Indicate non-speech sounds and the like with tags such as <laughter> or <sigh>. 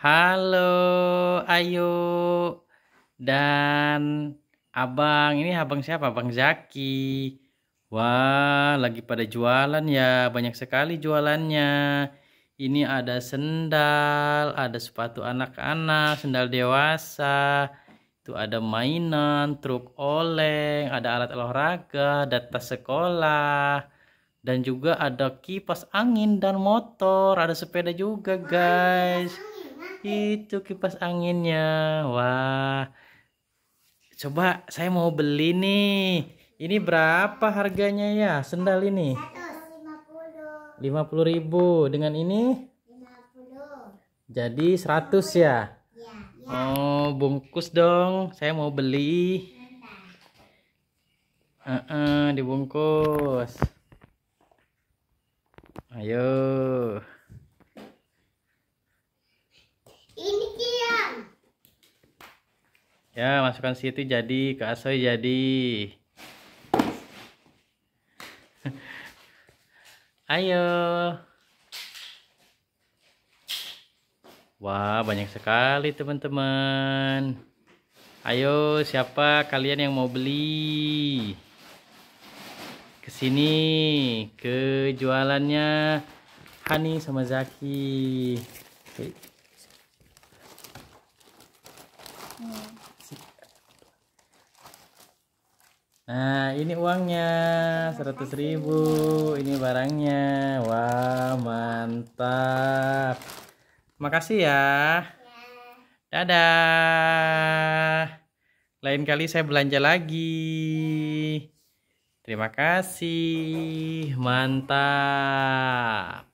Halo Ayu dan Abang ini Abang siapa? Abang Zaki. Wah, lagi pada jualan ya. Banyak sekali jualannya. Ini ada sendal, ada sepatu anak-anak, sendal dewasa. Itu ada mainan, truk oleng, ada alat olahraga, ada tas sekolah. Dan juga ada kipas angin dan motor, ada sepeda juga, guys itu kipas anginnya wah coba saya mau beli nih ini berapa harganya ya sendal ini 150 ribu dengan ini 50 jadi 100 ya? ya. oh bungkus dong saya mau beli uh -uh, dibungkus ayo ya masukkan situ jadi ke asoy jadi <laughs> ayo wah banyak sekali teman-teman ayo siapa kalian yang mau beli kesini ke jualannya Hani sama Zaki Oke. Hmm. Nah, ini uangnya 100 ribu. Ini barangnya. Wah, mantap. Makasih ya. Dadah. Lain kali saya belanja lagi. Terima kasih. Mantap.